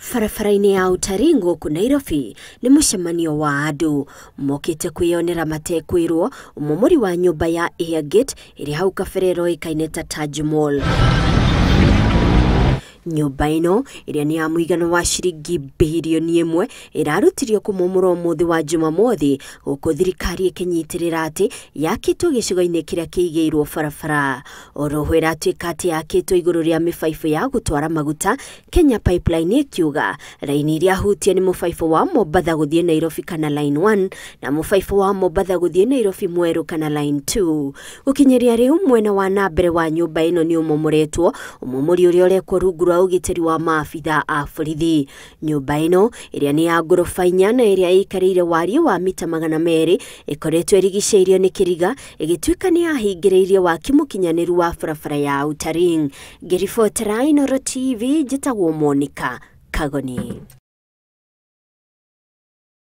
Barabara-inĩ ya Utalii gũkũ Nairobi nĩ mũcemanio wa andũ mokĩte kwĩyonera matekwĩrwo ũmomori wa nyũmba ya Airgate ĩrĩ hau kabere ĩroĩkaine ta Taj Mall nyumba ino iria ni ya muigano wa ciringi birioni imwe irarutirio kumumura umuthi wa jumamothi guku thirikari ikinyitirira ati yakitwo gicigo-ini kiria kiigiirwo barabara oroho iratuika ati yakitwo iguru ria mibaibu ya gutwara maguta kenya pipeline ikiuga raini iria hutie ni mubaibu wa mombatha guthii nairobi kana line 1 na mubaibu wa mombatha guthii nairobi mweru kana line 2 gukinyiria riu mwena wa nambere wa nyumba ino ni umumuritwo umumuri uria urekwo rungu wa ugitĩri wa maabitha a borithi nyũmba ĩno ĩrĩa nĩ ya ngoroba inya na ĩrĩa ĩikarĩire wariĩ wa mita magana merĩ ĩkoretwo ĩrigicĩirio ni kiriga ĩgĩtuĩka ni yahingĩrĩirie waki mũkinyanĩru wa barabara ya Utaring ngĩribotera inoro TV njĩtagwo Monica Kagoni